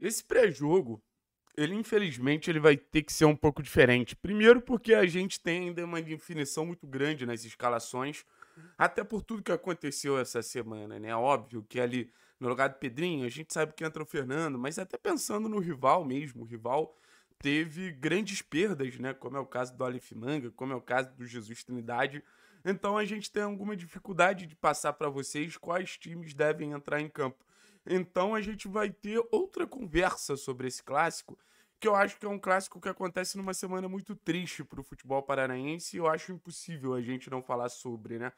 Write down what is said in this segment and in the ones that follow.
Esse pré-jogo, ele infelizmente ele vai ter que ser um pouco diferente. Primeiro porque a gente tem ainda uma definição muito grande nas escalações, até por tudo que aconteceu essa semana, né? Óbvio que ali no lugar do Pedrinho, a gente sabe que entra o Fernando, mas até pensando no rival mesmo, o rival teve grandes perdas, né? Como é o caso do Aleph Manga, como é o caso do Jesus Trindade. Então a gente tem alguma dificuldade de passar para vocês quais times devem entrar em campo. Então a gente vai ter outra conversa sobre esse clássico, que eu acho que é um clássico que acontece numa semana muito triste para o futebol paranaense e eu acho impossível a gente não falar sobre, né?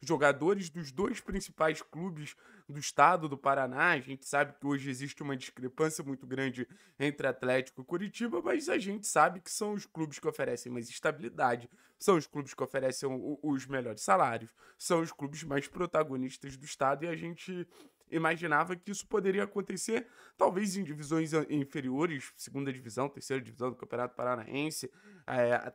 Jogadores dos dois principais clubes do estado do Paraná, a gente sabe que hoje existe uma discrepância muito grande entre Atlético e Curitiba, mas a gente sabe que são os clubes que oferecem mais estabilidade, são os clubes que oferecem os melhores salários, são os clubes mais protagonistas do estado e a gente imaginava que isso poderia acontecer, talvez em divisões eh, inferiores, segunda divisão, terceira divisão do Campeonato Paranaense. É,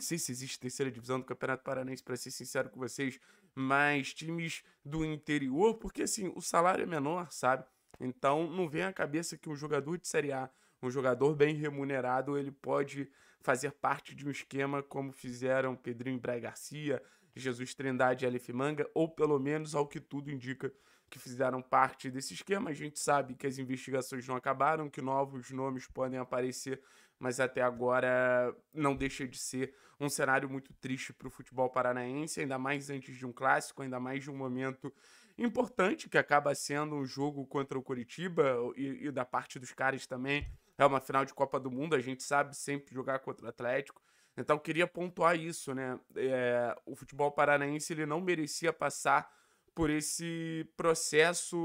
sei se existe terceira divisão do Campeonato Paranaense, para ser sincero com vocês, mas times do interior, porque assim, o salário é menor, sabe? Então não vem à cabeça que um jogador de Série A, um jogador bem remunerado, ele pode fazer parte de um esquema como fizeram Pedrinho Brai Garcia, Jesus Trindade e Aleph Manga, ou pelo menos ao que tudo indica, que fizeram parte desse esquema. A gente sabe que as investigações não acabaram, que novos nomes podem aparecer, mas até agora não deixa de ser um cenário muito triste para o futebol paranaense, ainda mais antes de um clássico, ainda mais de um momento importante que acaba sendo um jogo contra o Curitiba e, e da parte dos caras também. É uma final de Copa do Mundo, a gente sabe sempre jogar contra o Atlético. Então queria pontuar isso, né? É, o futebol paranaense ele não merecia passar por esse processo,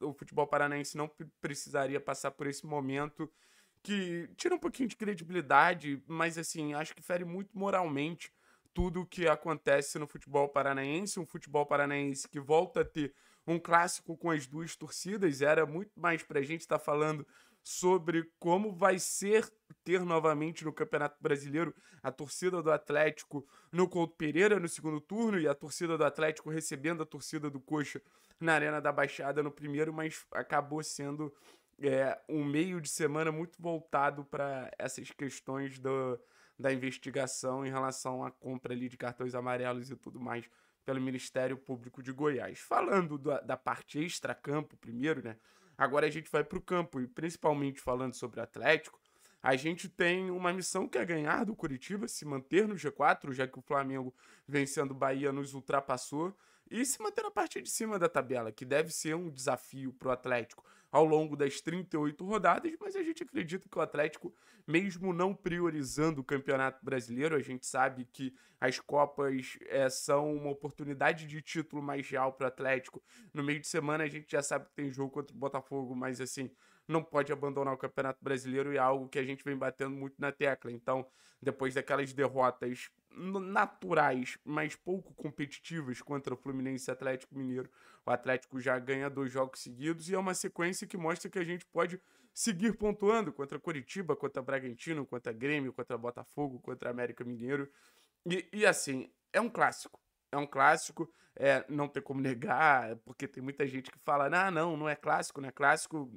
o futebol paranaense não precisaria passar por esse momento que tira um pouquinho de credibilidade, mas assim, acho que fere muito moralmente tudo o que acontece no futebol paranaense, um futebol paranaense que volta a ter um clássico com as duas torcidas, era muito mais pra gente estar tá falando sobre como vai ser ter novamente no Campeonato Brasileiro a torcida do Atlético no Couto Pereira no segundo turno e a torcida do Atlético recebendo a torcida do Coxa na Arena da Baixada no primeiro, mas acabou sendo é, um meio de semana muito voltado para essas questões do, da investigação em relação à compra ali de cartões amarelos e tudo mais pelo Ministério Público de Goiás. Falando da, da parte extra-campo primeiro, né? Agora a gente vai para o campo e principalmente falando sobre Atlético, a gente tem uma missão que é ganhar do Curitiba, se manter no G4, já que o Flamengo vencendo o Bahia nos ultrapassou e se manter na parte de cima da tabela, que deve ser um desafio para o Atlético ao longo das 38 rodadas, mas a gente acredita que o Atlético, mesmo não priorizando o Campeonato Brasileiro, a gente sabe que as Copas é, são uma oportunidade de título mais real para o Atlético. No meio de semana a gente já sabe que tem jogo contra o Botafogo, mas assim, não pode abandonar o Campeonato Brasileiro e é algo que a gente vem batendo muito na tecla. Então, depois daquelas derrotas naturais, mas pouco competitivas contra o Fluminense e Atlético Mineiro, o Atlético já ganha dois jogos seguidos e é uma sequência que mostra que a gente pode seguir pontuando contra Curitiba, contra Bragantino, contra Grêmio, contra Botafogo, contra América Mineiro. E, e assim, é um clássico é um clássico, é, não tem como negar, porque tem muita gente que fala, ah, não, não é clássico, não é clássico,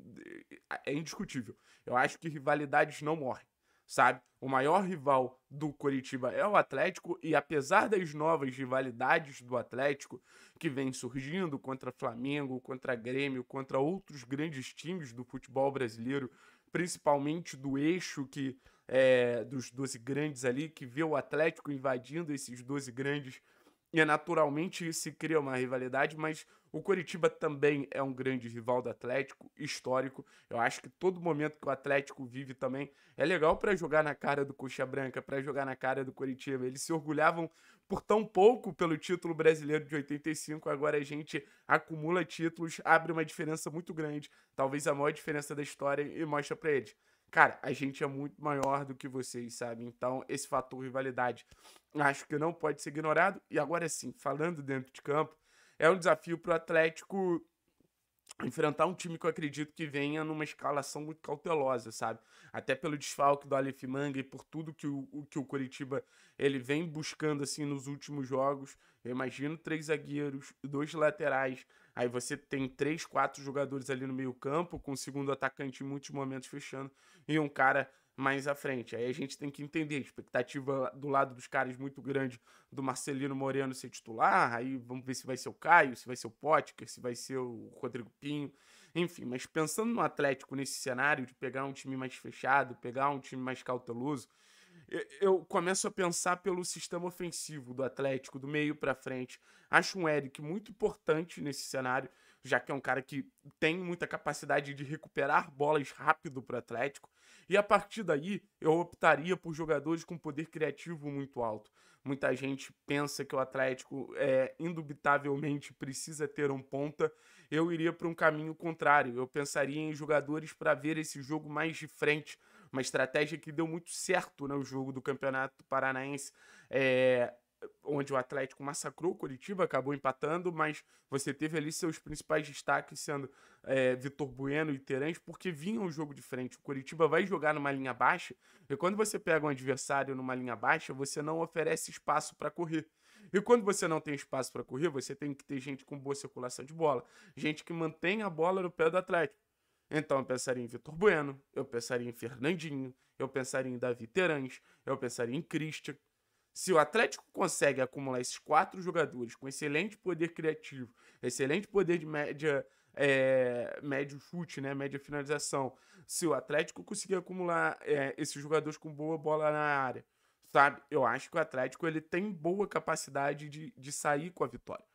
é, é indiscutível. Eu acho que rivalidades não morrem, sabe? O maior rival do Coritiba é o Atlético, e apesar das novas rivalidades do Atlético que vem surgindo contra Flamengo, contra Grêmio, contra outros grandes times do futebol brasileiro, principalmente do eixo que é, dos 12 grandes ali, que vê o Atlético invadindo esses 12 grandes e é naturalmente isso cria uma rivalidade, mas o Coritiba também é um grande rival do Atlético, histórico. Eu acho que todo momento que o Atlético vive também é legal para jogar na cara do Coxa Branca, para jogar na cara do Coritiba. Eles se orgulhavam por tão pouco pelo título brasileiro de 85, agora a gente acumula títulos, abre uma diferença muito grande, talvez a maior diferença da história e mostra para eles cara, a gente é muito maior do que vocês, sabe? Então, esse fator rivalidade acho que não pode ser ignorado. E agora sim, falando dentro de campo, é um desafio para o Atlético enfrentar um time que eu acredito que venha numa escalação muito cautelosa, sabe? Até pelo desfalque do Aleph Manga e por tudo que o, que o Curitiba ele vem buscando assim nos últimos jogos. Eu imagino três zagueiros, dois laterais, aí você tem três, quatro jogadores ali no meio campo, com o segundo atacante em muitos momentos fechando, e um cara mais à frente. Aí a gente tem que entender, a expectativa do lado dos caras muito grande do Marcelino Moreno ser titular, aí vamos ver se vai ser o Caio, se vai ser o Potker, se vai ser o Rodrigo Pinho, enfim, mas pensando no Atlético nesse cenário de pegar um time mais fechado, pegar um time mais cauteloso, eu começo a pensar pelo sistema ofensivo do Atlético, do meio para frente. Acho um Eric muito importante nesse cenário já que é um cara que tem muita capacidade de recuperar bolas rápido para o Atlético. E a partir daí, eu optaria por jogadores com poder criativo muito alto. Muita gente pensa que o Atlético é indubitavelmente precisa ter um ponta. Eu iria para um caminho contrário. Eu pensaria em jogadores para ver esse jogo mais de frente. Uma estratégia que deu muito certo no né, jogo do Campeonato Paranaense. É, onde o Atlético massacrou o Curitiba, acabou empatando, mas você teve ali seus principais destaques sendo é, Vitor Bueno e Terence, porque vinha um jogo de frente. O Curitiba vai jogar numa linha baixa, e quando você pega um adversário numa linha baixa, você não oferece espaço para correr. E quando você não tem espaço para correr, você tem que ter gente com boa circulação de bola, gente que mantém a bola no pé do Atlético. Então eu pensaria em Vitor Bueno, eu pensaria em Fernandinho, eu pensaria em Davi Terans, eu pensaria em Christian. Se o Atlético consegue acumular esses quatro jogadores com excelente poder criativo, excelente poder de média, é, médio chute, né, média finalização, se o Atlético conseguir acumular é, esses jogadores com boa bola na área, sabe? Eu acho que o Atlético ele tem boa capacidade de, de sair com a vitória.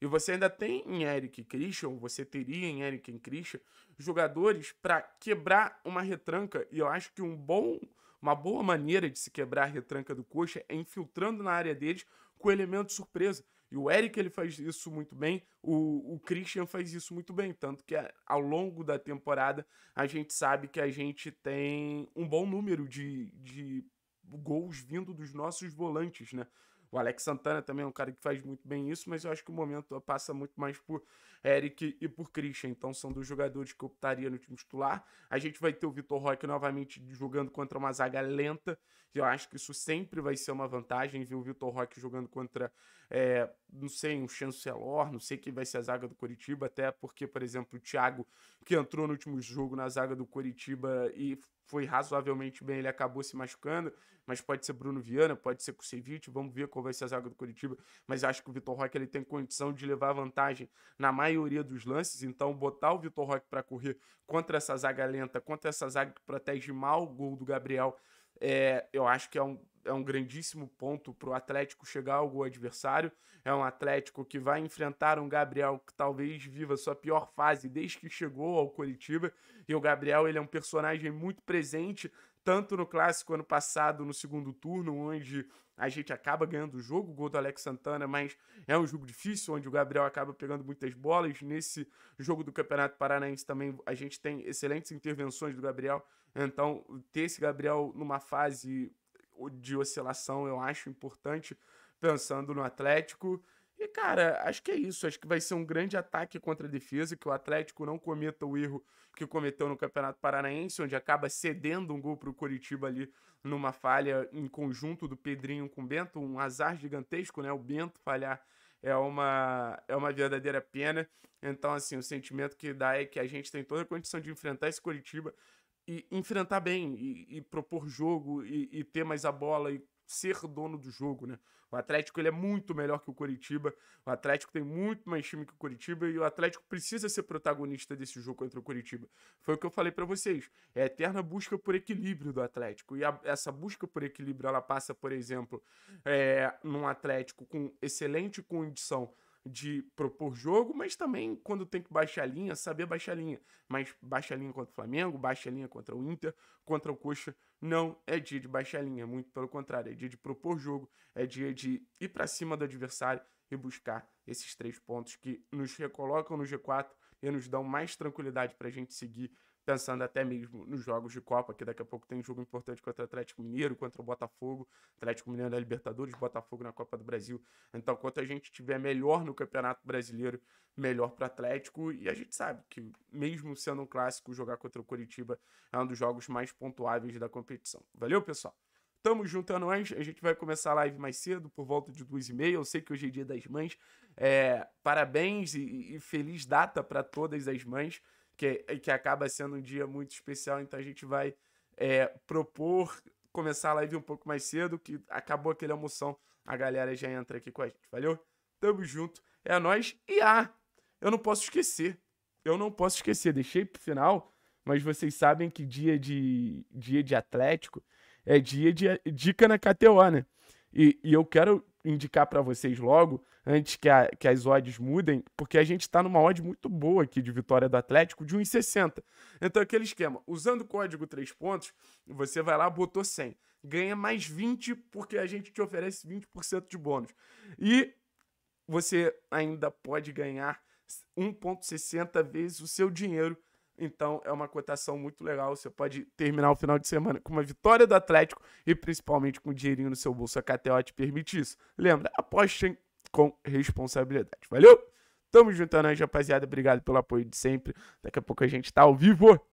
E você ainda tem em Eric e Christian, você teria em Eric e Christian, jogadores para quebrar uma retranca. E eu acho que um bom uma boa maneira de se quebrar a retranca do coxa é infiltrando na área deles com elemento surpresa. E o Eric ele faz isso muito bem, o, o Christian faz isso muito bem. Tanto que ao longo da temporada a gente sabe que a gente tem um bom número de, de gols vindo dos nossos volantes, né? O Alex Santana também é um cara que faz muito bem isso, mas eu acho que o momento passa muito mais por Eric e por Christian. Então são dos jogadores que optaria no time titular. A gente vai ter o Vitor Roque novamente jogando contra uma zaga lenta. Eu acho que isso sempre vai ser uma vantagem, ver o Vitor Roque jogando contra é, não sei, um chancelor, não sei quem vai ser a zaga do Coritiba, até porque, por exemplo, o Thiago, que entrou no último jogo na zaga do Coritiba e foi razoavelmente bem, ele acabou se machucando, mas pode ser Bruno Viana, pode ser Kusevich, vamos ver qual vai ser a zaga do Curitiba, mas acho que o Vitor Roque ele tem condição de levar vantagem na maioria dos lances, então botar o Vitor Roque para correr contra essa zaga lenta, contra essa zaga que protege mal o gol do Gabriel, é, eu acho que é um, é um grandíssimo ponto para o Atlético chegar ao gol adversário. É um Atlético que vai enfrentar um Gabriel que talvez viva sua pior fase desde que chegou ao Curitiba. E o Gabriel ele é um personagem muito presente, tanto no clássico ano passado, no segundo turno, onde a gente acaba ganhando o jogo, o gol do Alex Santana, mas é um jogo difícil, onde o Gabriel acaba pegando muitas bolas. Nesse jogo do Campeonato Paranaense também a gente tem excelentes intervenções do Gabriel. Então, ter esse Gabriel numa fase de oscilação, eu acho importante, pensando no Atlético. E, cara, acho que é isso. Acho que vai ser um grande ataque contra a defesa, que o Atlético não cometa o erro que cometeu no Campeonato Paranaense, onde acaba cedendo um gol para o Curitiba ali numa falha em conjunto do Pedrinho com o Bento, um azar gigantesco, né? O Bento falhar é uma, é uma verdadeira pena. Então, assim, o sentimento que dá é que a gente tem toda a condição de enfrentar esse Curitiba e enfrentar bem, e, e propor jogo, e, e, ter mais a bola, e ser dono do jogo, né? O Atlético ele é muito melhor que o Coritiba, o Atlético tem muito mais time que o Coritiba, e o Atlético precisa ser protagonista desse jogo contra o Coritiba. Foi o que eu falei para vocês, é a eterna busca por equilíbrio do Atlético, e a, essa busca por equilíbrio, ela passa, por exemplo, é, num Atlético com excelente condição de propor jogo, mas também quando tem que baixar a linha, saber baixar a linha. Mas baixa a linha contra o Flamengo, baixa a linha contra o Inter, contra o Coxa, não é dia de baixar a linha, muito pelo contrário, é dia de propor jogo, é dia de ir para cima do adversário e buscar esses três pontos que nos recolocam no G4 e nos dão mais tranquilidade para a gente seguir pensando até mesmo nos jogos de Copa, que daqui a pouco tem um jogo importante contra o Atlético Mineiro, contra o Botafogo, Atlético Mineiro da Libertadores, Botafogo na Copa do Brasil. Então, quanto a gente tiver melhor no Campeonato Brasileiro, melhor para Atlético, e a gente sabe que mesmo sendo um clássico, jogar contra o Curitiba é um dos jogos mais pontuáveis da competição. Valeu, pessoal? Tamo junto a é nós. A gente vai começar a live mais cedo, por volta de duas e meia. Eu sei que hoje é dia das mães. É, parabéns e, e feliz data para todas as mães que, eh, que acaba sendo um dia muito especial, então a gente vai é, propor começar a live um pouco mais cedo, que acabou aquele almoção, a galera já entra aqui com a gente, valeu? Tamo junto, é nós e ah, eu não posso esquecer, eu não posso esquecer, deixei pro final, mas vocês sabem que dia de, dia de Atlético é dia de dica na KTO, né? E, e eu quero indicar para vocês logo, antes que, a, que, as odds mudem, porque a gente está numa odd muito boa aqui de vitória do Atlético, de 1,60. Então, aquele esquema, usando o código 3 pontos, você vai lá, botou 100. Ganha mais 20, porque a gente te oferece 20% de bônus. E você ainda pode ganhar 1,60 vezes o seu dinheiro então é uma cotação muito legal. Você pode terminar o final de semana com uma vitória do Atlético e principalmente com um dinheirinho no seu bolso. A KTO te permite isso. Lembra, apostem com responsabilidade. Valeu? Tamo junto aí, rapaziada. Obrigado pelo apoio de sempre. Daqui a pouco a gente tá ao vivo.